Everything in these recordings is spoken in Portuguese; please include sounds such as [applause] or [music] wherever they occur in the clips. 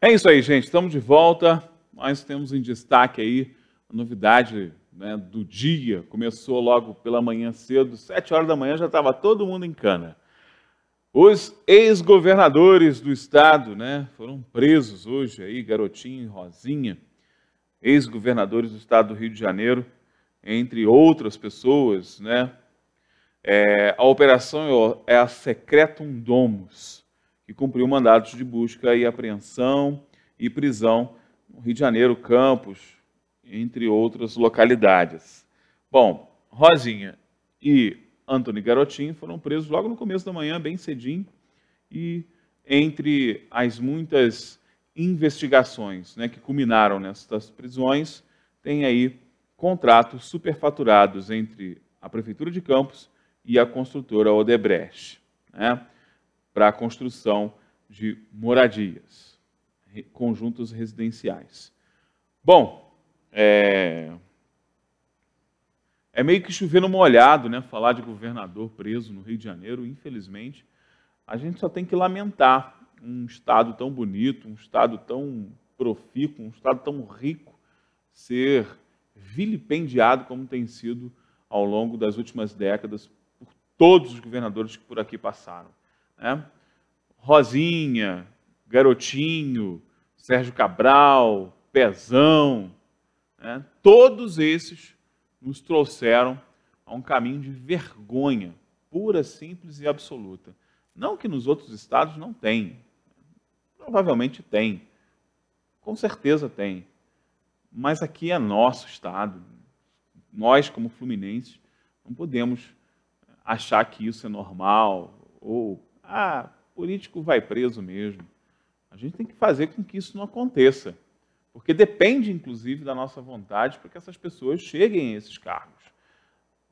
É isso aí, gente. Estamos de volta. Nós temos em destaque aí a novidade né, do dia. Começou logo pela manhã cedo, sete horas da manhã já estava todo mundo em cana. Os ex-governadores do estado, né, foram presos hoje aí, Garotinho e Rosinha, ex-governadores do estado do Rio de Janeiro, entre outras pessoas, né? É, a operação é, é a Secretum Domus que cumpriu mandados de busca e apreensão e prisão no Rio de Janeiro, Campos, entre outras localidades. Bom, Rosinha e Anthony Garotinho foram presos logo no começo da manhã, bem cedinho, e entre as muitas investigações né, que culminaram nessas prisões, tem aí contratos superfaturados entre a Prefeitura de Campos e a construtora Odebrecht. Né? para a construção de moradias, conjuntos residenciais. Bom, é, é meio que chover no molhado, né? Falar de governador preso no Rio de Janeiro, infelizmente, a gente só tem que lamentar um estado tão bonito, um estado tão profícuo, um estado tão rico ser vilipendiado como tem sido ao longo das últimas décadas por todos os governadores que por aqui passaram. Né? Rosinha, Garotinho, Sérgio Cabral, Pezão, né? todos esses nos trouxeram a um caminho de vergonha pura, simples e absoluta. Não que nos outros estados não tem, provavelmente tem, com certeza tem, mas aqui é nosso estado. Nós, como fluminenses, não podemos achar que isso é normal ou ah, político vai preso mesmo. A gente tem que fazer com que isso não aconteça, porque depende, inclusive, da nossa vontade para que essas pessoas cheguem a esses cargos.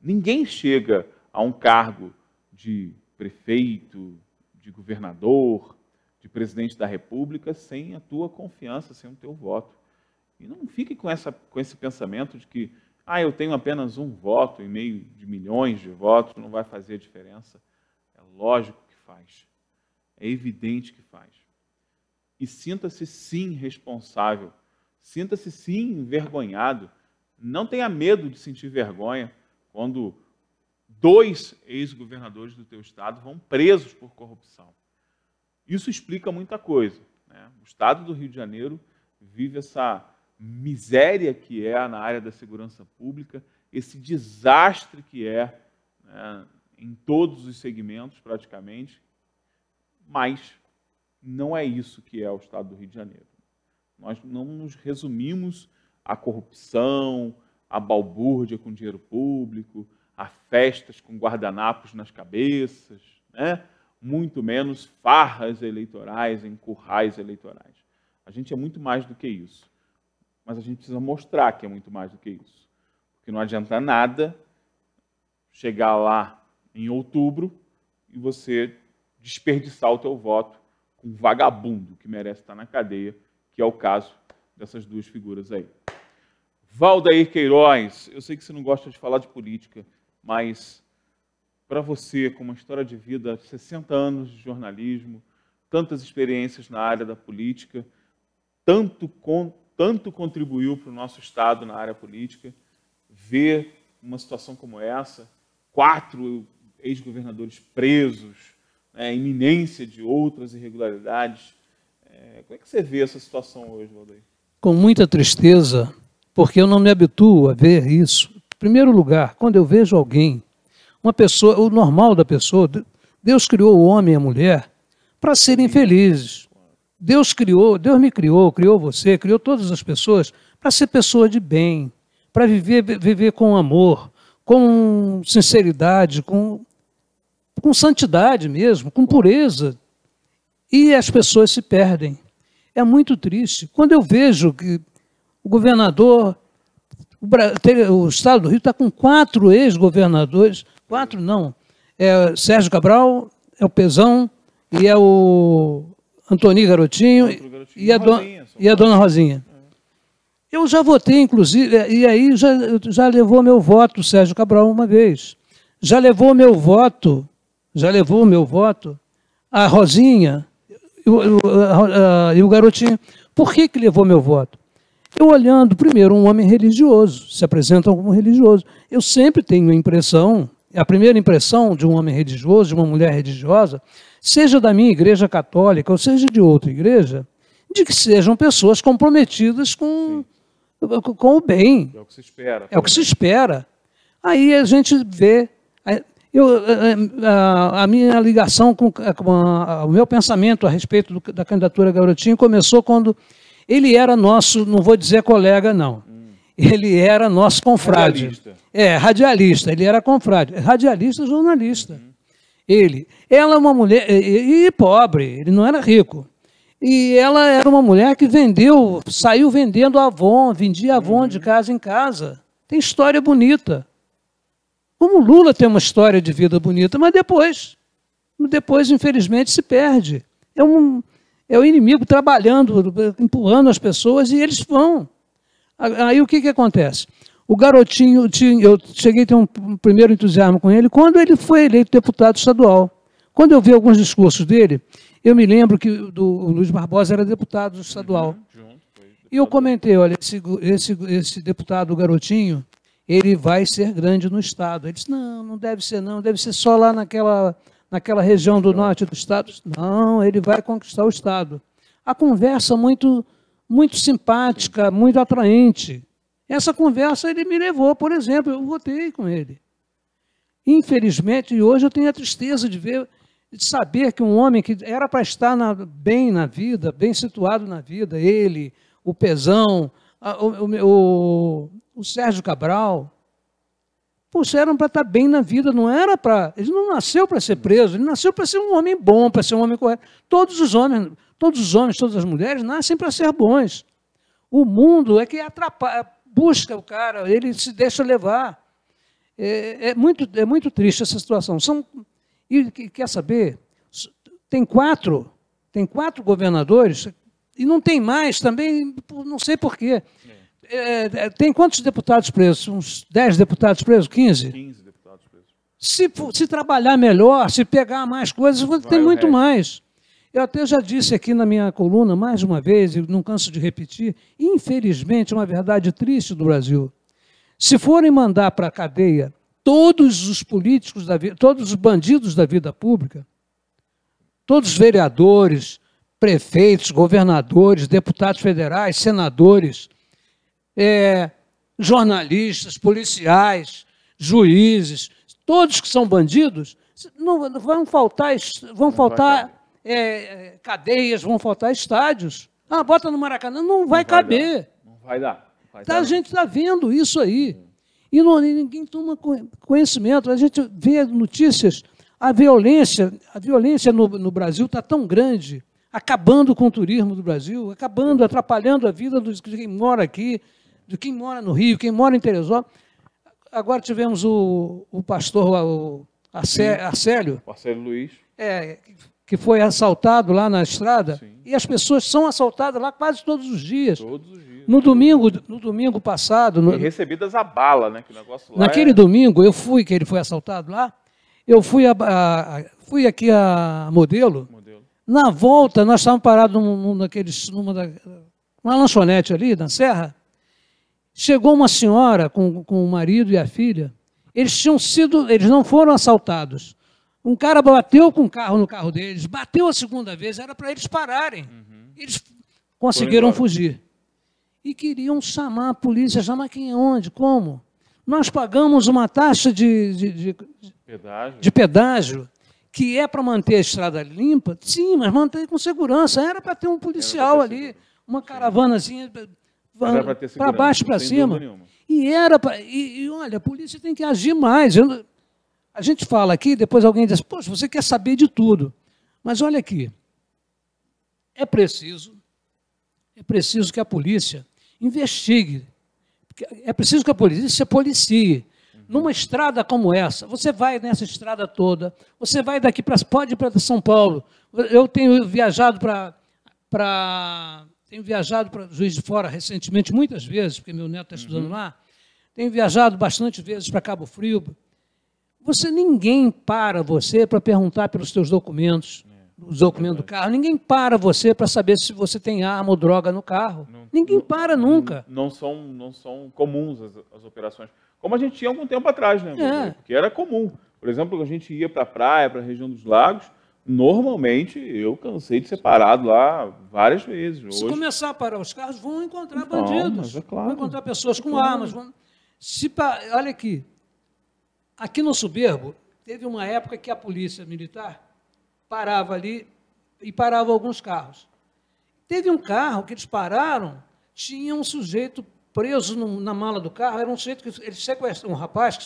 Ninguém chega a um cargo de prefeito, de governador, de presidente da República sem a tua confiança, sem o teu voto. E não fique com, essa, com esse pensamento de que, ah, eu tenho apenas um voto e meio de milhões de votos, não vai fazer diferença. É lógico faz. É evidente que faz. E sinta-se sim responsável. Sinta-se sim envergonhado. Não tenha medo de sentir vergonha quando dois ex-governadores do teu estado vão presos por corrupção. Isso explica muita coisa. Né? O estado do Rio de Janeiro vive essa miséria que é na área da segurança pública, esse desastre que é né, em todos os segmentos, praticamente, mas não é isso que é o Estado do Rio de Janeiro. Nós não nos resumimos à corrupção, à balbúrdia com dinheiro público, a festas com guardanapos nas cabeças, né? muito menos farras eleitorais em currais eleitorais. A gente é muito mais do que isso. Mas a gente precisa mostrar que é muito mais do que isso. Porque não adianta nada chegar lá em outubro e você desperdiçar o teu voto com um vagabundo que merece estar na cadeia, que é o caso dessas duas figuras aí. Valdair Queiroz, eu sei que você não gosta de falar de política, mas para você, com uma história de vida, 60 anos de jornalismo, tantas experiências na área da política, tanto, con tanto contribuiu para o nosso Estado na área política, ver uma situação como essa, quatro ex-governadores presos, né, iminência de outras irregularidades. É, como é que você vê essa situação hoje, Valdeir? Com muita tristeza, porque eu não me habituo a ver isso. Em primeiro lugar, quando eu vejo alguém, uma pessoa, o normal da pessoa, Deus criou o homem e a mulher para serem felizes. Deus criou, Deus me criou, criou você, criou todas as pessoas para ser pessoa de bem, para viver, viver com amor, com sinceridade, com com santidade mesmo, com pureza, e as pessoas se perdem. É muito triste. Quando eu vejo que o governador, o, Estado do Rio está com quatro ex-governadores, quatro não, é Sérgio Cabral, é o Pezão e é o Antônio Garotinho, Garotinho, e, a, Rosinha, e a Dona Rosinha. É. Eu já votei, inclusive, é, e aí já, já levou meu voto Sérgio Cabral uma vez. Já levou meu voto já levou o meu voto, a Rosinha e o, o garotinho. Por que, que levou meu voto? Eu olhando, primeiro, um homem religioso, se apresenta como religioso. Eu sempre tenho a impressão, a primeira impressão de um homem religioso, de uma mulher religiosa, seja da minha igreja católica ou seja de outra igreja, de que sejam pessoas comprometidas com, com, com o bem. É o que se espera. É o que se né? espera. Aí a gente vê eu, eh, eh, a, a, minha ligação com, eh, com a, o meu pensamento a respeito do, da candidatura Garotinho começou quando ele era nosso, não vou dizer colega, não. Hum. Ele era nosso confrade. Radialista. É, radialista. Ele era confrade. Radialista, jornalista. Uhum. Ele. Ela é uma mulher. E, e pobre, ele não era rico. E ela era uma mulher que vendeu, saiu vendendo Avon, vendia Avon de uhum. casa em casa. Tem história bonita. Como Lula tem uma história de vida bonita, mas depois, depois infelizmente se perde. É um é o inimigo trabalhando, empurrando as pessoas e eles vão. Aí o que, que acontece? O garotinho, eu cheguei a ter um primeiro entusiasmo com ele quando ele foi eleito deputado estadual. Quando eu vi alguns discursos dele, eu me lembro que do, o Luiz Barbosa era deputado estadual. E eu comentei, olha, esse, esse, esse deputado garotinho, ele vai ser grande no Estado. Ele disse, não, não deve ser não, deve ser só lá naquela, naquela região do norte do Estado. Não, ele vai conquistar o Estado. A conversa muito, muito simpática, muito atraente. Essa conversa ele me levou, por exemplo, eu votei com ele. Infelizmente, e hoje eu tenho a tristeza de ver, de saber que um homem que era para estar na, bem na vida, bem situado na vida, ele, o Pesão, a, o, o, o Sérgio Cabral, Poxa, eram para estar tá bem na vida, não era para. Ele não nasceu para ser preso, ele nasceu para ser um homem bom, para ser um homem correto. Todos os homens, todos os homens, todas as mulheres nascem para ser bons. O mundo é que atrapalha, busca o cara, ele se deixa levar. É, é muito, é muito triste essa situação. São, e quer saber? Tem quatro, tem quatro governadores e não tem mais também, não sei porquê. É é, tem quantos deputados presos? Uns 10 deputados presos? 15? 15 deputados presos. Se, se trabalhar melhor, se pegar mais coisas, Vai tem muito resto. mais. Eu até já disse aqui na minha coluna, mais uma vez, e não canso de repetir, infelizmente, é uma verdade triste do Brasil. Se forem mandar para a cadeia todos os políticos, da todos os bandidos da vida pública, todos os vereadores, prefeitos, governadores, deputados federais, senadores, é, jornalistas, policiais, juízes, todos que são bandidos, não, vão faltar, vão faltar é, cadeias, vão faltar estádios. Ah, bota no Maracanã, não, não vai, caber. Dar. Não vai dar. Vai tá, dar. A gente está vendo isso aí. E não, ninguém toma conhecimento. A gente vê notícias, a violência, a violência no, no Brasil está tão grande, acabando com o turismo do Brasil, acabando, atrapalhando a vida dos que moram aqui, de quem mora no Rio, quem mora em Teresópolis. Agora tivemos o, o pastor, o Acé, Acélio. Luiz. É, que foi assaltado lá na estrada. Sim. E as pessoas são assaltadas lá quase todos os dias. Todos os dias. No domingo, no domingo passado. No... E recebidas a bala, né? Que negócio lá Naquele é... domingo, eu fui, que ele foi assaltado lá, eu fui, a, a, fui aqui a modelo. modelo. Na volta, nós estávamos parados num, num, naqueles, numa, da, numa lanchonete ali, na Serra, Chegou uma senhora com, com o marido e a filha. Eles tinham sido, eles não foram assaltados. Um cara bateu com o carro no carro deles, bateu a segunda vez, era para eles pararem. Uhum. Eles conseguiram fugir. E queriam chamar a polícia, chamar quem é onde, como? Nós pagamos uma taxa de, de, de, pedágio. de pedágio que é para manter a estrada limpa, sim, mas manter com segurança. Era para ter um policial ali, uma caravanazinha para baixo, para cima. E era pra, e, e, olha, a polícia tem que agir mais. Eu, a gente fala aqui, depois alguém diz: "Poxa, você quer saber de tudo". Mas olha aqui. É preciso é preciso que a polícia investigue. É preciso que a polícia policie. Uhum. Numa estrada como essa, você vai nessa estrada toda, você vai daqui para pode para São Paulo. Eu tenho viajado para para tenho viajado para Juiz de Fora recentemente muitas vezes, porque meu neto está estudando uhum. lá. Tenho viajado bastante vezes para Cabo Frio. Você ninguém para você para perguntar pelos seus documentos, é, os documentos é do carro. Ninguém para você para saber se você tem arma ou droga no carro. Não, ninguém não, para nunca. Não são, não são comuns as, as, operações. Como a gente tinha algum tempo atrás, né? É. Porque era comum. Por exemplo, a gente ia para a praia, para a região dos lagos, Normalmente eu cansei de ser parado lá várias vezes. Hoje... Se começar a parar os carros, vão encontrar é bandidos. É claro. Vão encontrar pessoas com é claro. armas. Vão... Se pa... Olha aqui. Aqui no Soberbo, teve uma época que a polícia militar parava ali e parava alguns carros. Teve um carro que eles pararam, tinha um sujeito preso no, na mala do carro, era um sujeito que eles sequestraram, um rapaz que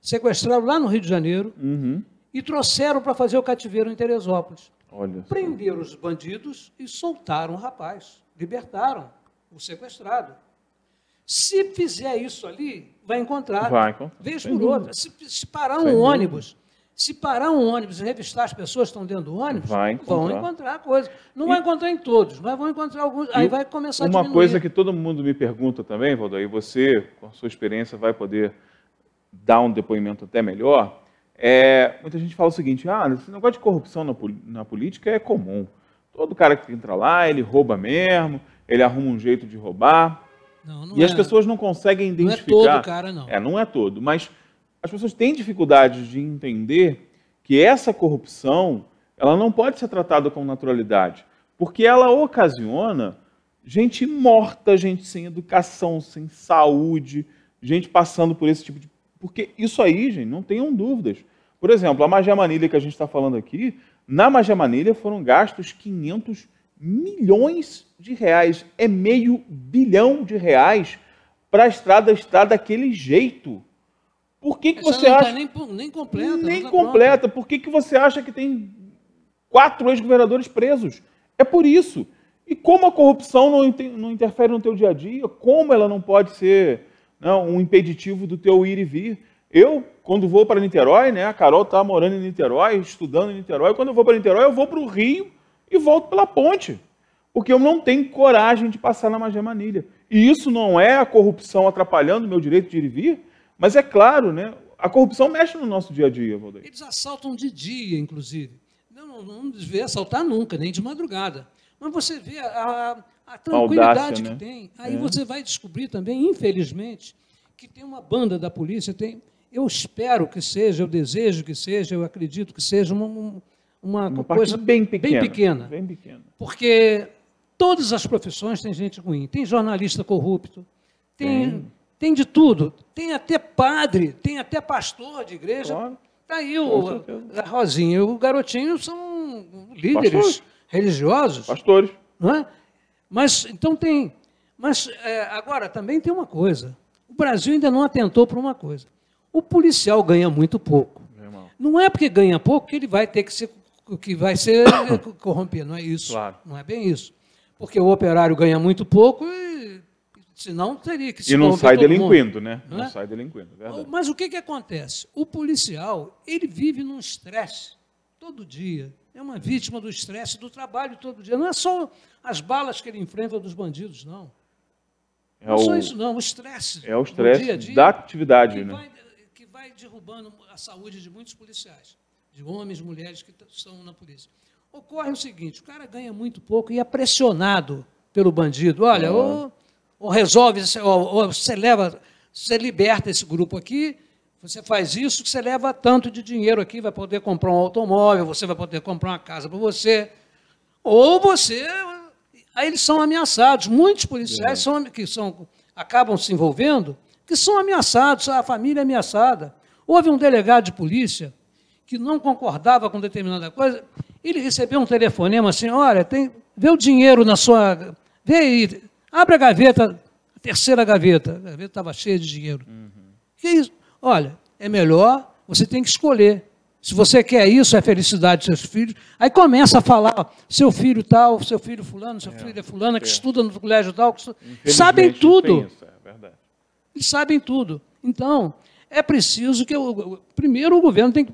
sequestraram lá no Rio de Janeiro. Uhum e trouxeram para fazer o cativeiro em Teresópolis. Olha Prenderam os bandidos e soltaram o rapaz, libertaram o sequestrado. Se fizer isso ali, vai encontrar. Vai, vez por outra. Se, se parar um Sem ônibus, dúvida. se parar um ônibus e revistar as pessoas que estão dentro do ônibus, encontrar. vão encontrar coisa. Não e... vai encontrar em todos, mas vão encontrar alguns. E aí vai começar uma a Uma coisa que todo mundo me pergunta também, Valdo, e você, com a sua experiência, vai poder dar um depoimento até melhor, é, muita gente fala o seguinte: ah, esse negócio de corrupção na, na política é comum. Todo cara que entra lá, ele rouba mesmo, ele arruma um jeito de roubar. Não, não e é. as pessoas não conseguem identificar. Não é todo, cara, não. É, não é todo. Mas as pessoas têm dificuldade de entender que essa corrupção ela não pode ser tratada com naturalidade, porque ela ocasiona gente morta, gente sem educação, sem saúde, gente passando por esse tipo de. Porque isso aí, gente, não tenham dúvidas. Por exemplo, a magia manilha que a gente está falando aqui, na magia manilha foram gastos 500 milhões de reais. É meio bilhão de reais para a estrada estar daquele jeito. Por que, que você tá acha... Tá nem, nem, completa. Nem tá completa. Por que, que você acha que tem quatro ex-governadores presos? É por isso. E como a corrupção não, não interfere no teu dia a dia, como ela não pode ser não, né, um impeditivo do teu ir e vir. Eu quando vou para Niterói, né? A Carol está morando em Niterói, estudando em Niterói. Quando eu vou para Niterói, eu vou para o Rio e volto pela ponte. Porque eu não tenho coragem de passar na Magé Manilha. E isso não é a corrupção atrapalhando o meu direito de ir e vir, mas é claro, né? A corrupção mexe no nosso dia a dia, Valdeir. Eles assaltam de dia, inclusive. Não, não devia assaltar nunca, nem de madrugada. Mas você vê a, a tranquilidade Audácia, que né? tem. Aí é. você vai descobrir também, infelizmente, que tem uma banda da polícia, tem eu espero que seja, eu desejo que seja, eu acredito que seja uma, uma, uma coisa bem pequena, bem pequena, bem pequena. Porque todas as profissões têm gente ruim. Tem jornalista corrupto, tem, tem, tem de tudo. Tem até padre, tem até pastor de igreja. Está aí o, a Rosinha e o garotinho são líderes Pastores. religiosos. Pastores. Não é? Mas, então tem. Mas, é, agora, também tem uma coisa. O Brasil ainda não atentou para uma coisa o policial ganha muito pouco. Não é porque ganha pouco que ele vai ter que ser que vai ser [coughs] corrompido, não é isso. Claro. Não é bem isso. Porque o operário ganha muito pouco e senão teria que se E não sai delinquindo, mundo, né? Não, não é? sai delinquindo, é verdade. Mas o que que acontece? O policial, ele vive num estresse todo dia. É uma vítima do estresse do trabalho todo dia. Não é só as balas que ele enfrenta dos bandidos, não. É não é só isso, não. O estresse. É o estresse dia -dia, da atividade, né? Vai, derrubando a saúde de muitos policiais, de homens, mulheres que são na polícia. Ocorre o seguinte: o cara ganha muito pouco e é pressionado pelo bandido. Olha, ou, hum. ou, resolve, ou, ou você leva, você liberta esse grupo aqui, você faz isso, você leva tanto de dinheiro aqui, vai poder comprar um automóvel, você vai poder comprar uma casa para você. Ou você. Aí eles são ameaçados. Muitos policiais é. são, que são, acabam se envolvendo, que são ameaçados, a família é ameaçada. Houve um delegado de polícia que não concordava com determinada coisa, ele recebeu um telefonema assim, olha, tem, vê o dinheiro na sua... Vê aí, abre a gaveta, a terceira gaveta. A gaveta estava cheia de dinheiro. Uhum. Que isso? Olha, é melhor, você tem que escolher. Se você quer isso, é felicidade dos seus filhos. Aí começa a falar, seu filho tal, seu filho fulano, seu é, filho é fulana, é. que estuda no colégio tal. Que estuda... Sabem tudo. Isso, é verdade. Eles sabem tudo. Então, é preciso que primeiro o governo tem que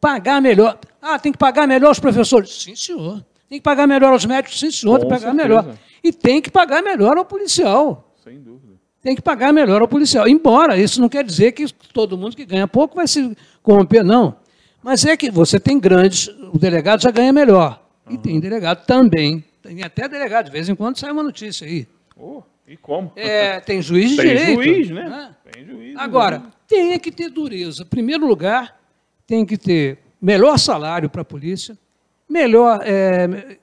pagar melhor. Ah, tem que pagar melhor os professores? Sim, senhor. Tem que pagar melhor aos médicos? Sim, senhor. tem que pagar certeza. melhor. E tem que pagar melhor ao policial. Sem dúvida. Tem que pagar melhor ao policial. Embora isso não quer dizer que todo mundo que ganha pouco vai se corromper, não. Mas é que você tem grandes, o delegado já ganha melhor. Uhum. E tem delegado também. Tem até delegado, de vez em quando sai uma notícia aí. Oh, e como? É, tem juiz de tem direito. Juiz, né? Né? Tem juiz, Agora, né? Tem que ter dureza. Em primeiro lugar, tem que ter melhor salário para a polícia, melhor. É,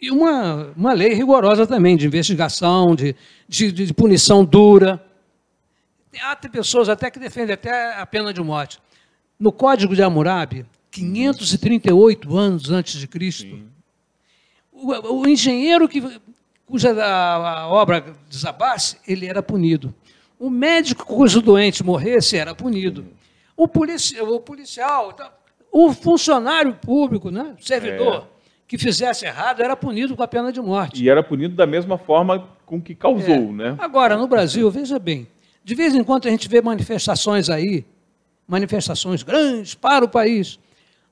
e uma, uma lei rigorosa também, de investigação, de, de, de punição dura. Há pessoas até que defendem até a pena de morte. No Código de Hammurabi, 538 anos antes de Cristo, o, o, engenheiro que, cuja a, a obra desabasse, ele era punido. O médico cujo doente morresse era punido. O, o policial, tá, o funcionário público, né, servidor, é. que fizesse errado era punido com a pena de morte. E era punido da mesma forma com que causou, é. né? Agora, no Brasil, veja bem, de vez em quando a gente vê manifestações aí, manifestações grandes para o país.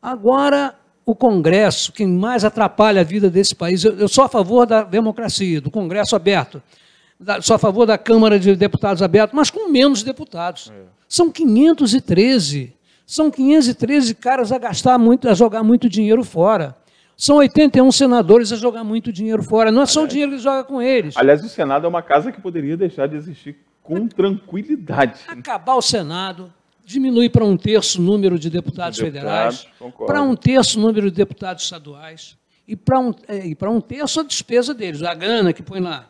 Agora, o Congresso, quem mais atrapalha a vida desse país, eu, eu sou a favor da democracia, do Congresso aberto sou a favor da Câmara de Deputados aberta, mas com menos deputados. É. São 513. São 513 caras a gastar muito, a jogar muito dinheiro fora. São 81 senadores a jogar muito dinheiro fora. Não é só aliás, o dinheiro que joga com eles. Aliás, o Senado é uma casa que poderia deixar de existir com tranquilidade. Acabar o Senado, diminuir para um terço o número de deputados, federais, para um terço o número de deputados estaduais e para um, é, um terço a despesa deles, a grana que põe lá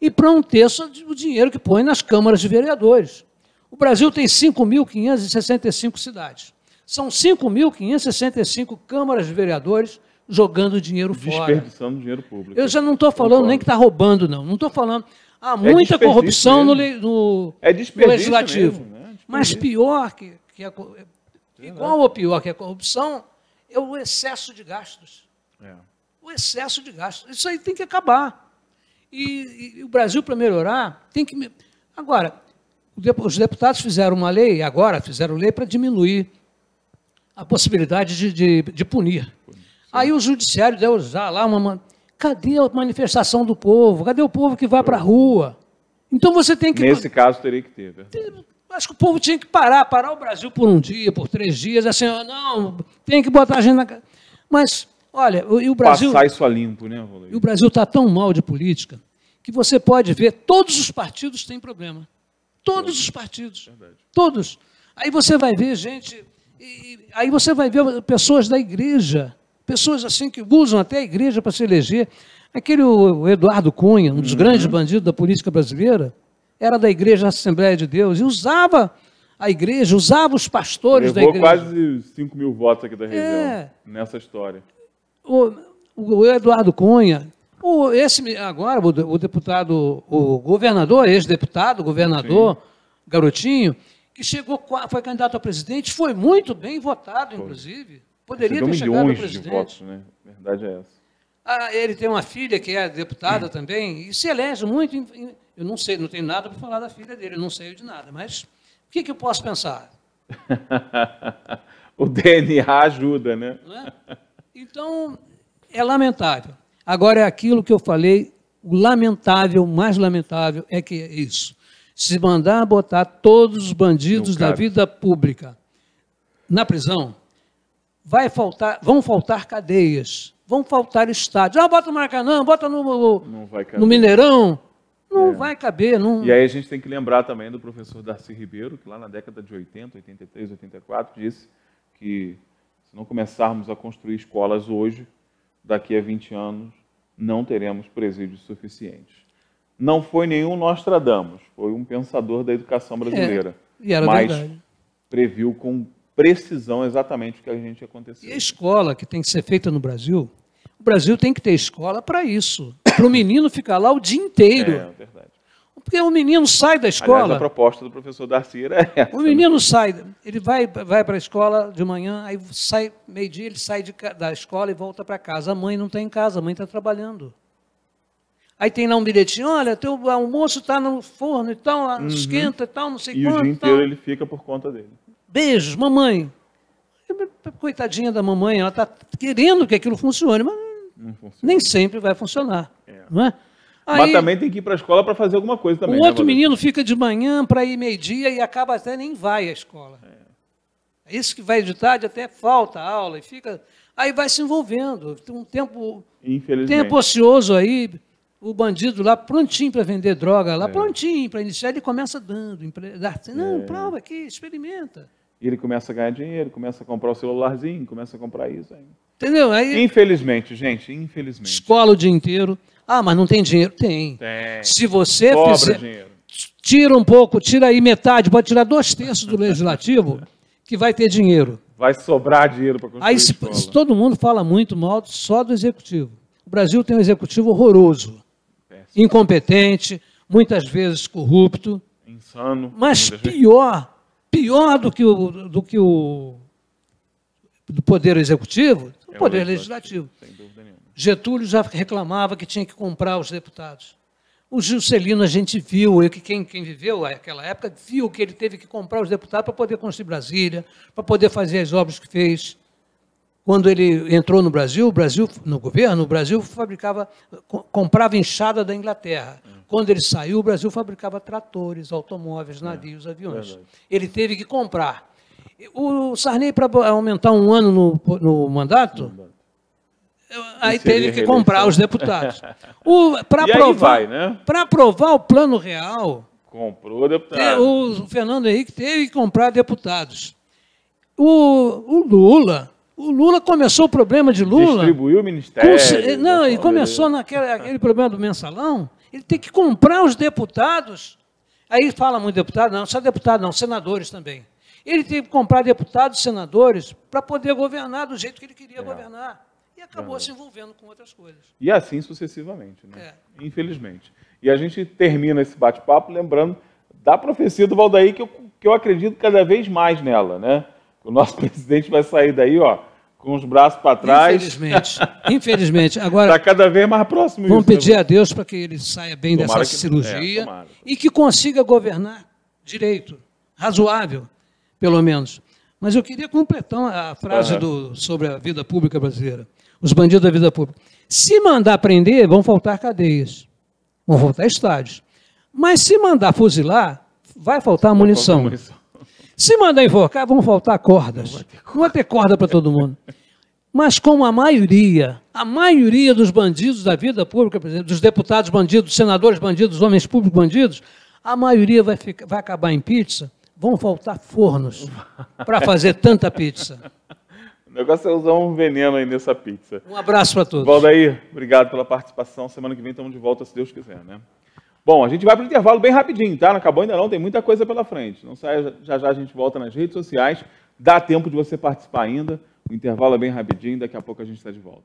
e para um terço do dinheiro que põe nas câmaras de vereadores. O Brasil tem 5.565 cidades. São 5.565 câmaras de vereadores jogando dinheiro fora. Desperdiçando dinheiro público. Eu já não estou falando nem que está roubando, não. Não estou falando. Há é muita é corrupção no, no, é no, legislativo. Mesmo, né? Mas pior que, que a, igual ou pior que a corrupção é o excesso de gastos. É. O excesso de gastos. Isso aí tem que acabar. E, e o Brasil, para melhorar, tem que. Agora, os deputados fizeram uma lei, agora fizeram lei para diminuir a possibilidade de, de, de punir. Sim. Aí o judiciário deve usar lá uma. Cadê a manifestação do povo? Cadê o povo que vai para a rua? Então você tem que. Nesse caso teria que ter, né? Acho que o povo tinha que parar, parar o Brasil por um dia, por três dias, assim, não, tem que botar a gente na. Mas Olha, e o Brasil. Passar isso a limpo, né, Rodrigo? E o Brasil está tão mal de política que você pode ver, todos os partidos têm problema. Todos os partidos. Verdade. Todos. Aí você vai ver gente. E, aí você vai ver pessoas da igreja, pessoas assim que usam até a igreja para se eleger. Aquele o Eduardo Cunha, um dos uhum. grandes bandidos da política brasileira, era da igreja Assembleia de Deus e usava a igreja, usava os pastores Levou da igreja. quase 5 mil votos aqui da região, é. nessa história o, o Eduardo Cunha, o, esse, agora o, o deputado, o governador, ex-deputado, governador, Sim. garotinho, que chegou, foi candidato a presidente, foi muito bem votado, foi. inclusive. Poderia Recebeu ter chegado milhões a presidente. de votos, né? A verdade é essa. Ah, ele tem uma filha que é deputada Sim. também, e se elege muito. Em, eu não sei, não tenho nada para falar da filha dele, não sei de nada, mas o que, que eu posso pensar? [laughs] o DNA ajuda, né? Não é? [laughs] Então, é lamentável. Agora, é aquilo que eu falei, o lamentável, o mais lamentável é que é isso. Se mandar botar todos os bandidos da vida pública na prisão, vai faltar, vão faltar cadeias, vão faltar estádios. Ah, bota no Maracanã, bota no, no Mineirão. Não é. vai caber. Não... E aí a gente tem que lembrar também do professor Darcy Ribeiro, que lá na década de 80, 83, 84, disse que se não começarmos a construir escolas hoje, daqui a 20 anos, não teremos presídios suficientes. Não foi nenhum Nostradamus, foi um pensador da educação é, brasileira. É, e era mas verdade. previu com precisão exatamente o que a gente aconteceu. E a escola que tem que ser feita no Brasil, o Brasil tem que ter escola para isso. Para o menino ficar lá o dia inteiro. É, é verdade. Porque o menino sai da escola. Aliás, a proposta do professor Darcy era essa. O né? menino sai, ele vai, vai para a escola de manhã, aí sai, meio-dia, ele sai de, da escola e volta para casa. A mãe não está em casa, a mãe está trabalhando. Aí tem lá um bilhetinho, olha, teu almoço está no forno e tal, uhum. esquenta e tal, não sei e quanto. E o dia inteiro tal. ele fica por conta dele. Beijos, mamãe. Coitadinha da mamãe, ela está querendo que aquilo funcione, mas nem sempre vai funcionar. É. Não é? Aí, Mas também tem que ir para a escola para fazer alguma coisa também. O né, outro né, menino fica de manhã para ir meio-dia e acaba até nem vai à escola. É. Esse que vai de tarde até falta aula e fica. Aí vai se envolvendo. Tem um tempo, tempo ocioso aí, o bandido lá prontinho para vender droga, lá é. prontinho para iniciar, ele começa dando. Assim, Não, é. prova aqui, experimenta. E ele começa a ganhar dinheiro, começa a comprar o celularzinho, começa a comprar isso. Aí. Entendeu? Aí, infelizmente, gente, infelizmente. Escola o dia inteiro. Ah, mas não tem dinheiro. Tem. tem. Se você Cobra fizer. Dinheiro. Tira um pouco, tira aí metade, pode tirar dois terços do legislativo, [laughs] que vai ter dinheiro. Vai sobrar dinheiro para construir. Aí se, se todo mundo fala muito mal só do executivo. O Brasil tem um executivo horroroso, Péssimo. incompetente, muitas vezes corrupto. Insano. Mas pior, pior do que o, do que o do poder executivo, do é poder legislativo. legislativo. Sem dúvida nenhuma. Getúlio já reclamava que tinha que comprar os deputados. O Juscelino, a gente viu, eu, quem, quem viveu aquela época, viu que ele teve que comprar os deputados para poder construir Brasília, para poder fazer as obras que fez. Quando ele entrou no Brasil, o Brasil no governo, o Brasil fabricava, comprava enxada da Inglaterra. É. Quando ele saiu, o Brasil fabricava tratores, automóveis, é. navios, é, aviões. Verdade. Ele teve que comprar. O Sarney, para aumentar um ano no, no mandato, Sim, aí teve que comprar os deputados. Para aprovar, né? aprovar o plano real. Comprou deputado. É, o Fernando Henrique teve que comprar deputados. O, o Lula. O Lula começou o problema de Lula. Distribuiu o ministério. Com, eh, não, né? e começou naquele problema do mensalão. Ele tem que comprar os deputados. Aí fala muito deputado, não, só deputado não, senadores também. Ele teve que comprar deputados, senadores, para poder governar do jeito que ele queria é. governar e acabou se envolvendo com outras coisas. E assim sucessivamente, né? É. Infelizmente. E a gente termina esse bate-papo lembrando da profecia do Valdaí, que eu, que eu acredito cada vez mais nela, né? O nosso [laughs] presidente vai sair daí, ó, com os braços para trás. Infelizmente. Infelizmente. Agora. Está cada vez mais próximo Vamos isso, né, pedir né? a Deus para que ele saia bem tomara dessa que, é, cirurgia é, e que consiga governar direito, razoável, pelo menos. Mas eu queria completar a frase uhum. do, sobre a vida pública brasileira os bandidos da vida pública. Se mandar prender, vão faltar cadeias, vão faltar estádios. Mas se mandar fuzilar, vai faltar munição. Se mandar enforcar, vão faltar cordas. Não vai ter corda, ter corda para todo mundo. Mas como a maioria, a maioria dos bandidos da vida pública, dos deputados bandidos, senadores bandidos, homens públicos bandidos, a maioria vai, ficar, vai acabar em pizza, vão faltar fornos para fazer tanta pizza. O negócio é usar um veneno aí nessa pizza. Um abraço para todos. aí, obrigado pela participação. Semana que vem estamos de volta, se Deus quiser, né? Bom, a gente vai para o intervalo bem rapidinho, tá? Não acabou ainda não, tem muita coisa pela frente. Não saia, já já a gente volta nas redes sociais. Dá tempo de você participar ainda. O intervalo é bem rapidinho, daqui a pouco a gente está de volta.